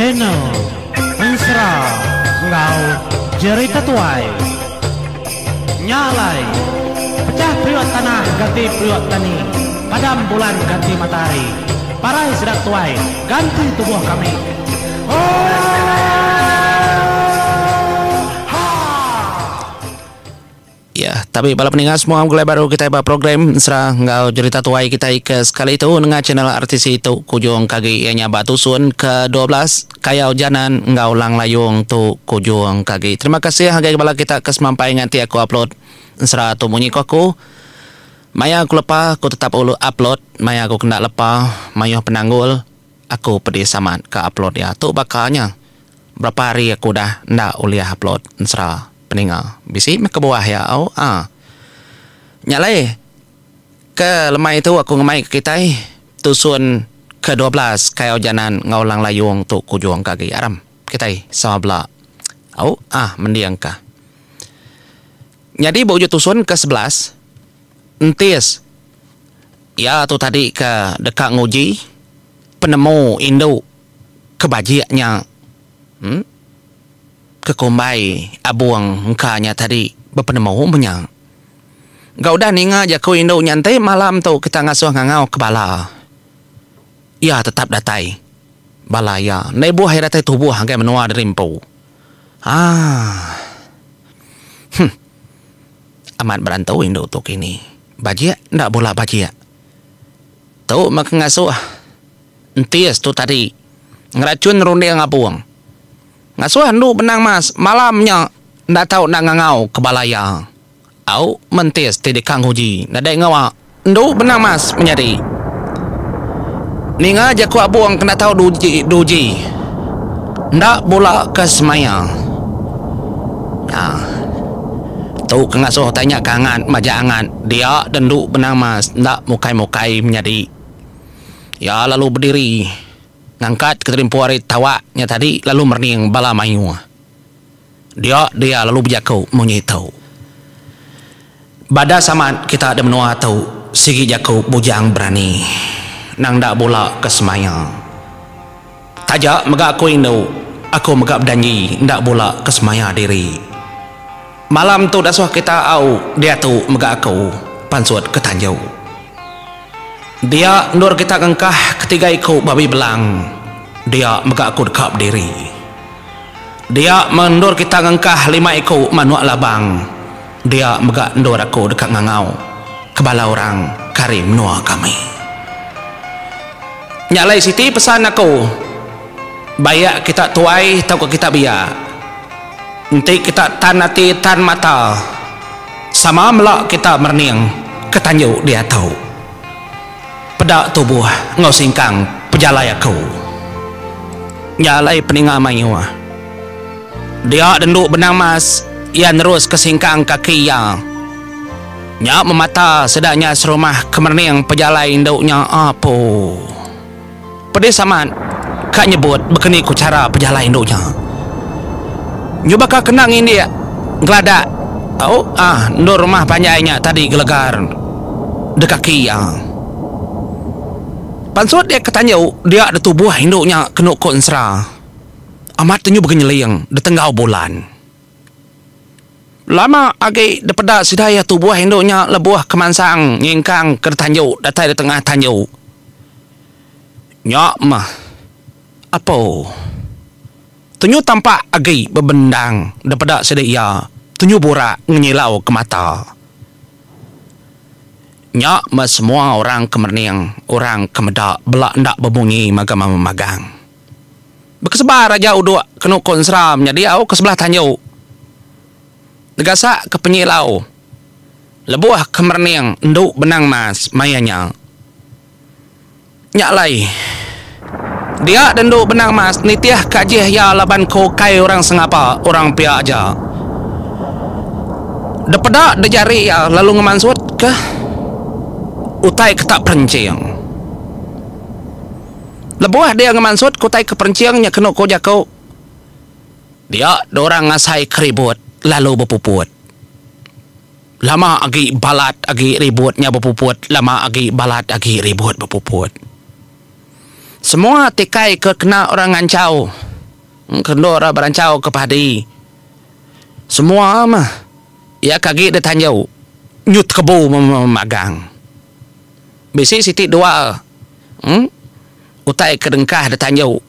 channel Ansra Ngau Jerry Tatuai Nyalai Pecah priwat tanah ganti priwat tani Padam bulan ganti matahari Parai sedak tuai ganti tubuh kami Oh Tapi bala peningat semua gelai baru kita iba program serah ngau cerita tuai kita ke sekali itu dengan channel artis itu kujung kaki ianya batu sun ke 12 kayau janan ngau ulang layung tu kujung kaki. Terima kasih hagai bala kita ke nanti aku upload serah tu munyi aku. Maya aku lepas aku tetap ulu upload Maya aku kena lepas Maya penanggul Aku pedih sama ke upload ya Tu bakalnya Berapa hari aku dah Nggak uliah upload Serah peninga. Bisi me ke bawah ya au. Ha. Nyak lai. Ke lemai itu aku ngemai ke kita eh. Tusun ke-12 kayau janan ngaulang layung tu kujuang kaki aram. Kita Sama bela. Au. Ah. Mendiang ka. Jadi bau tusun ke-11. Entis. Ya tu tadi ke dekat nguji. Penemu induk kebajiknya. Hmm? kekumbai abuang engkanya tadi mau menyang. Gau dah ninga aja kau indo nyantai malam tu kita ngasuh ngangau kepala. Ya tetap datai. Bala ya, nai buah hai datai tubuh hangai menua dari mpau. Ah. Ha. Hm. Amat berantau indo tu ini. Bajia, ndak bola bajia. Tu mak ngasuh. Entias tu tadi. Ngeracun rundi ngabuang. Ngasuh handu benang mas Malamnya Nda tahu nak ngangau ke balaya Au mentis tidak kang huji Nda ngawa Ndu benang mas menyari Ninga aja ku abuang kena tau duji duji. Nda bola ke semaya. Nah. Ha. Tu kena so tanya kangan maja angan dia denduk benang mas nda mukai mukai menjadi. Ya lalu berdiri ngangkat ke terim puari tawa nya tadi lalu merning bala mayu dia dia lalu bejakau munyi tau bada sama kita ada menua tau sigi jakau bujang berani nang dak bola ke semaya taja mega aku indo aku mega danji ndak bola ke semaya diri malam tu dasuh kita au dia tu mega aku pansuat ke tanjau dia nur kita kengkah ketiga iku babi belang. Dia megakut kap diri. Dia mendur kita kengkah lima iku manua labang. Dia megak ndur aku dekat ngangau. Kebala orang karim nua kami. Nyalai Siti pesan aku. Bayak kita tuai tau ke kita biak. Nanti kita tan hati tan mata. Sama melak kita merning ketanyu dia tahu pedak tubuh ngau singkang pejalai aku nyalai peninga mayua dia denduk benang mas ia terus kesingkang kaki ia nya memata sedaknya serumah kemerning pejalai induknya apa pedih samat kak nyebut bekeni ku cara pejalai induknya nyoba kak kenang ini gelada oh ah nur rumah panjainya tadi gelegar dekaki yang Pansu dia katanya dia ada tubuh induknya kena konsra. Amat tenyu begenyeleng di tengah bulan. Lama agi depeda sidaya tubuh induknya lebuah kemansang nyingkang ke tanyu datai di tengah tanyu. Nyak mah. apa? Tenyu tampak agi berbendang, depeda sidaya tenyu bura ngenyilau ke mata. mata. Nyak me semua orang kemerning, orang kemeda, belak ndak bebunyi magama memagang. Bekesebar aja udu kena konsram nya dia ke sebelah tanyau. Degasak ke penyilau. Lebuah kemerning nduk benang mas mayanya. Nyak lai. Dia dendu benang mas nitiah kajih ya laban ko kai orang sengapa, orang pia aja. Depedak de jari ya lalu ngemansut ke utai ke tak perencing. Lebuah lah, dia ngemansut kutai ke perencingnya kena ko jako. Dia dorang ngasai keribut lalu berpuput. Lama agi balat agi ributnya berpuput. Lama agi balat agi ribut berpuput. Semua tikai ke kena orang ngancau. Kena orang berancau ke padi. Semua mah. Ya kagi dia tanya. Nyut kebu memagang. Mem- mem- Besi siti dua. Hmm? Utai kerengkah datang jauh, oh,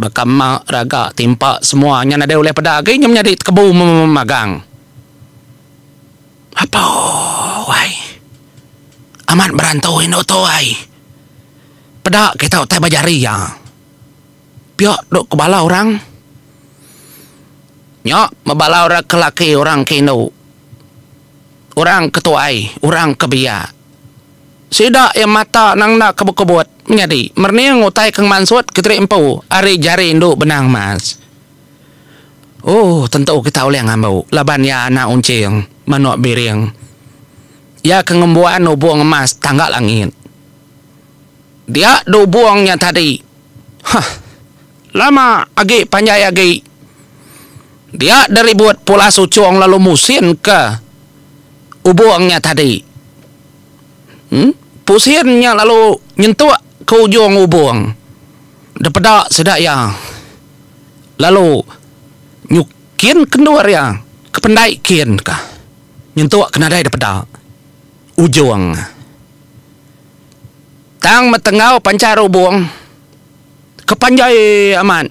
Bakama raga timpa semua nya nade oleh pada agai nya menjadi kebu memagang. Apa wai? Amat berantau ino to wai. Pada kita utai bajari ya. Piok dok kebala orang. Nyok mebala orang kelaki orang kino. Orang ketuai, orang kebiak sida yang mata nang nak kebuk-kebut menjadi merni ngutai kang mansut kitri empu ari jari indu benang mas oh tentu kita oleh ngambau laban ya anak uncing manuk biring ya kengembuan buang emas tanggal langit dia do buangnya tadi hah lama agi panjai agi dia dari buat pola sucuang lalu musin ke ubuangnya tadi hmm pusingnya lalu nyentuh ke ujung ubung. Depada sedak ya. Lalu nyukin kendor ya. Kependai kin ka. Nyentuh kena dai depada. Ujung. Tang metengau pancar ubung. Kepanjai amat.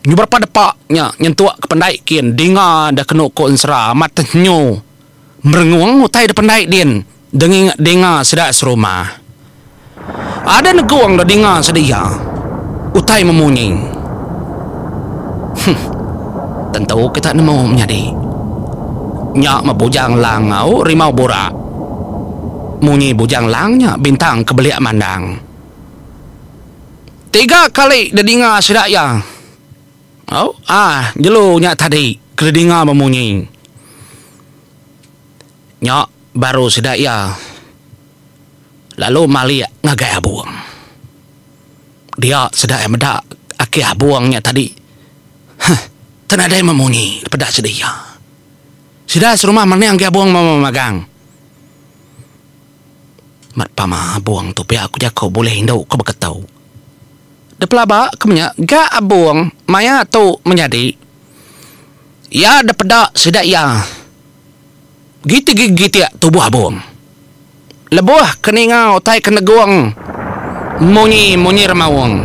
Nyubar pada paknya nyentuh ke pendai kian dengar dah kena konsera mat nyu merengung utai de pendai din dengan dengar sedak seruma. Ada neguang, dah dengar sedia. Utai memunyi. Tentu kita nak mau menyadi. Nyak ma bujang langau rimau bora. Munyi bujang langnya bintang kebeliak mandang. Tiga kali dah dengar sedak ya. Oh, ah, jelunya tadi kedengar memunyi. Nyak baru sedaya, lalu mali ngagai abuang dia sedaya yang medak akhir abuangnya tadi huh, tenada yang memunyi pada sedia ya. sedak serumah mana yang abuang mama magang mat pama abuang tu pihak aku jaga boleh hindau kau berketau de pelabak kemenya ga abuang maya tu menjadi ya de pedak sedaya gitu gitu ya tubuh abom. Lebuah keningau tai kena guang munyi munyi remawang.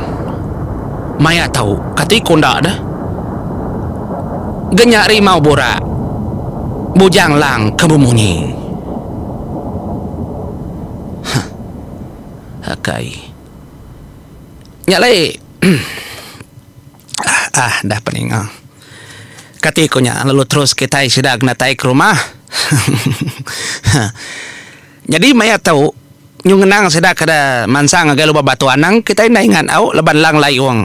Maya tahu kati kunda ada. Genyak rimau bora. Bujang lang kebu munyi. Hakai. Nyalai. ah, dah peningau. Ah. Katikunya lalu terus kita sudah kena taik rumah. Jadi maya tahu nyung nang sida kada mansang agak lupa batu anang kita ina ingat au leban lang layuang.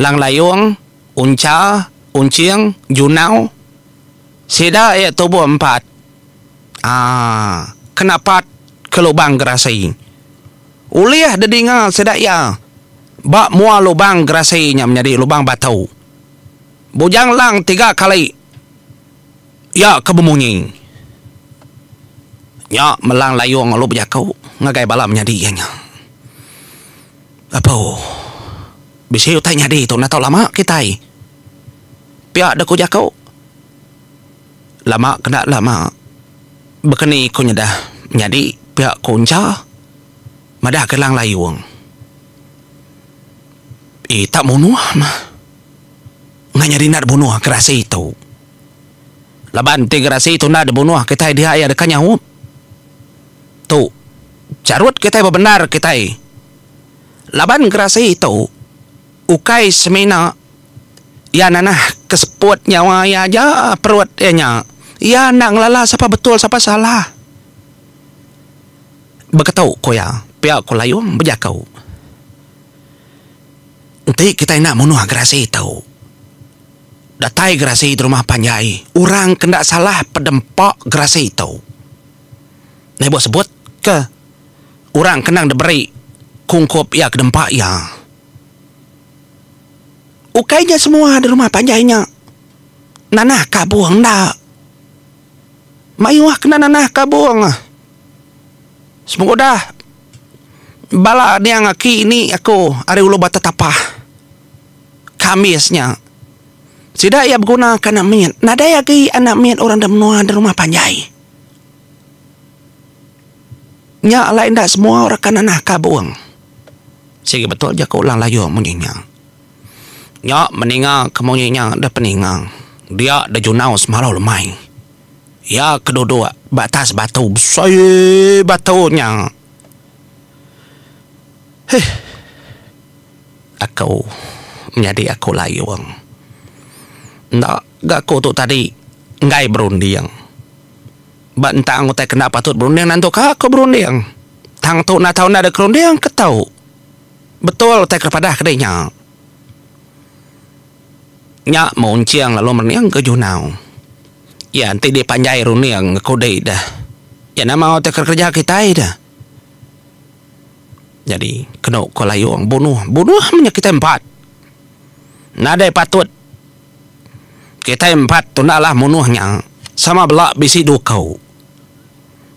Lang layuang, unca, unciang, junau. Sida ya tubuh empat. Ah, kenapa ke lubang gerasai? Uliah dedinga sida ya. Ba mua lubang gerasai nya menjadi lubang batau. Bujang lang tiga kali. Ya kebumungi. Ya, melang layung lo kau Ngagai bala menyadi yang yang. Apa? Oh? Bisa yu tanya di itu. Nak lama kita. Pihak dah kujakau. Lama kena lama. Bekeni ku nyedah. Menyadi pihak kunca. Madah kelang layung. I tak bunuh mah. Nga nyari nak bunuh kerasi itu. Laban tiga rasi itu nak dibunuh. Kita dia ayah dekanya hup itu carut kita benar kita laban gerasa itu ukai semina ya nanah kesepuat nyawa ya aja perut ya ya nak ngelala siapa betul siapa salah beketau ko ya pihak ko layung berjakau nanti kita nak munuh gerasa itu datai gerasa di rumah panjai orang kena salah pedempok gerasa itu Nebo sebut ke orang kenang de beri kungkup ya ke dempak ya ukainya semua di rumah panjainya nanah kabuang dah mayuah kena nanah kabuang ah. semoga dah bala yang aki ini aku hari ulo bata tapah kamisnya tidak ia berguna kena min nadai lagi anak min orang menua di rumah panjai Nya lain dah semua orang kanan nak buang. Sehingga betul je ulang layu munyinya. Nya meninggal ke munyinya dah peninggal. Dia ada junau semalau lemai. Ya kedua-dua batas batu besar batu batunya. Heh. Aku menjadi aku layu. Nggak, gak kutu tadi. Ngai berundi yang. Bak entah aku kena patut berunding nanti kah aku berunding. Tang tu nak tahu nak ada kerunding ke tahu. Betul tak kepada kerenya. Nyak mau unciang lalu meniang ke junau. Ya nanti di panjai runding aku dah dah. Ya nama aku tak kerja kita dah. Jadi kena aku layu bunuh. Bunuh menyakit empat. Nada patut. Kita empat tu lah naklah bunuhnya. Sama belak bisi dua kau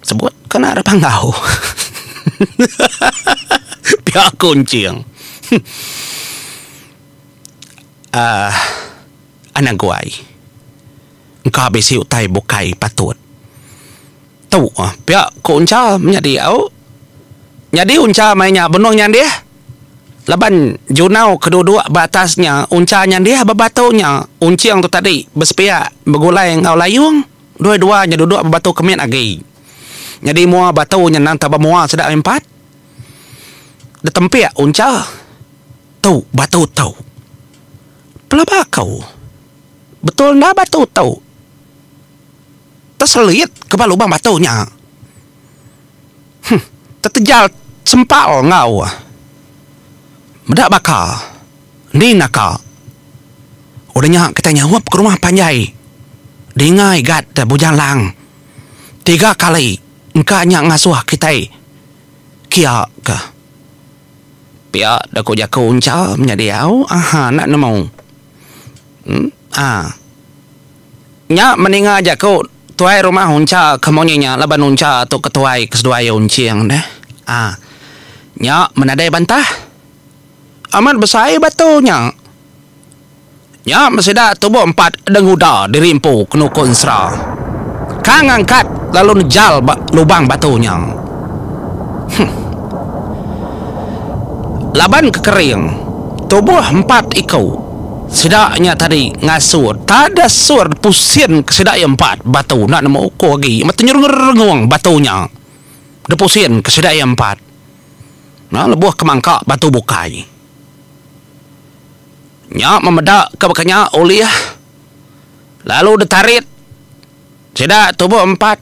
sebut kau nak harapan kau pihak kuncing uh, ah, anak guai kau habis utai bukai patut tahu uh, ah, pihak kunca menjadi au jadi unca mainnya benung yang dia Laban junau kedua-dua batasnya uncanya dia berbatunya unci yang tu tadi bersepia bergulai dengan layung dua-duanya duduk berbatu kemin agai jadi mua batu nyenang tabah mua sedap empat. Da tempiak unca. Tau, batu tau. Pelaba kau. Betul nda batu tau. Terselit kepala lubang batu nya. Hm, tetejal sempal ngau. Medak bakal. Ni nakal. Udahnya kita nyawap ke rumah panjai. Dengai gad bujang lang. Tiga kali engkau hanya ngasuh kita kia ke pia dako jako unca menjadi au aha nak nemu hmm? ah ha. nya meninga jako tuai rumah unca kemoninya laban unca atau ketuai kesdua ye unciang deh ah nya menadai bantah amat besai batunya nya mesida tubuh empat dengu da dirimpu kenukun sra kang angkat lalu nejal ba- lubang batunya. Hm. Laban kekering, tubuh empat ikau. Sedaknya tadi ngasur, tak ada sur pusin ke yang empat batu nak nama ukur lagi. Mata nyerung-nyerung batunya. Depusin ke sedak yang empat. Nah, lebuh kemangka batu bukai. Nyak memedak ke bekanya Lalu ditarik. Sedak tubuh empat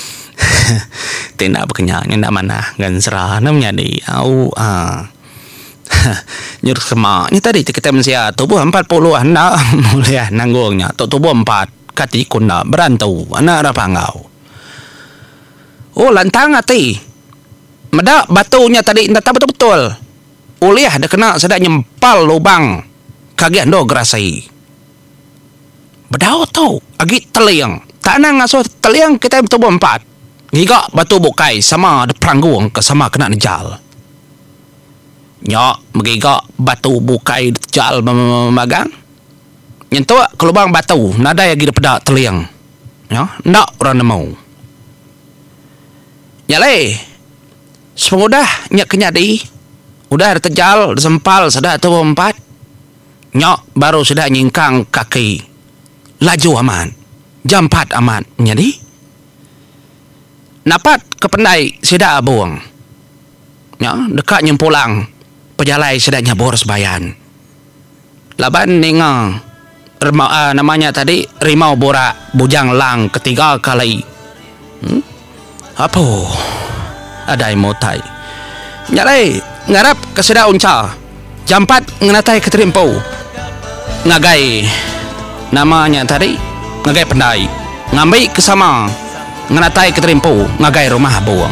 kita nak berkenyak nak mana kan serah nak menyadi au oh, ha nyur semak ni tadi kita mesti tubuh empat puluh. anak mulia nanggungnya tok tubuh empat, kati kunda berantau anak rapa ngau oh lantang hati. Ah, medak batunya tadi ndak betul betul uliah ada kena sedak nyempal lubang kagian do gerasai bedau tau agi teliang tak nak ngasuh teliang kita tubuh empat. Ngiga batu bukai sama de peranggung ke sama kena nejal. Nyok mengiga batu bukai jal memagang. Nyentuh ke lubang batu nada yang gira pedak teliang. Ya, ndak orang nemu. Nyalai. Semudah nyak kenyadi. Udah terjal, sempal, sedah atau empat. Nyok baru sudah nyingkang kaki. Laju aman. Jam empat aman. Nyadi. Nyadi. Napat ke pendai sida buang. Ya, dekat nyempulang. Pejalai sida nyabur sebayan. Laban ninga Rima, uh, ah, namanya tadi Rimau borak Bujang Lang ketiga kali. Hmm? Apo? Ada motai. Nyalai ngarap ke sida unca. Jampat ngenatai ke terimpo. Ngagai namanya tadi ngagai pendai. Ngambai kesama sama ngatai keterimpu ngagai rumah buang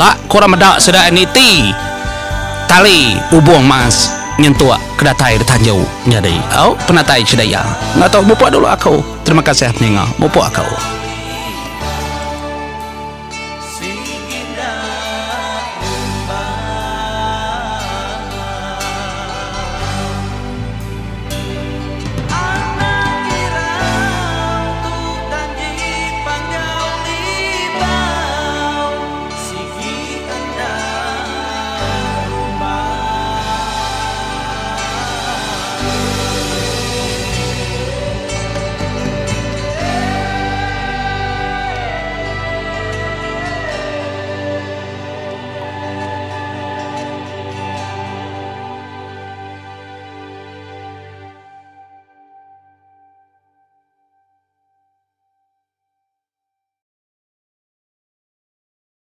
la kora meda sada niti tali ubuang mas nyentua kedatai di tanjau nyadi au penatai cedaya ngatau mupak dulu aku terima kasih ninga mupak aku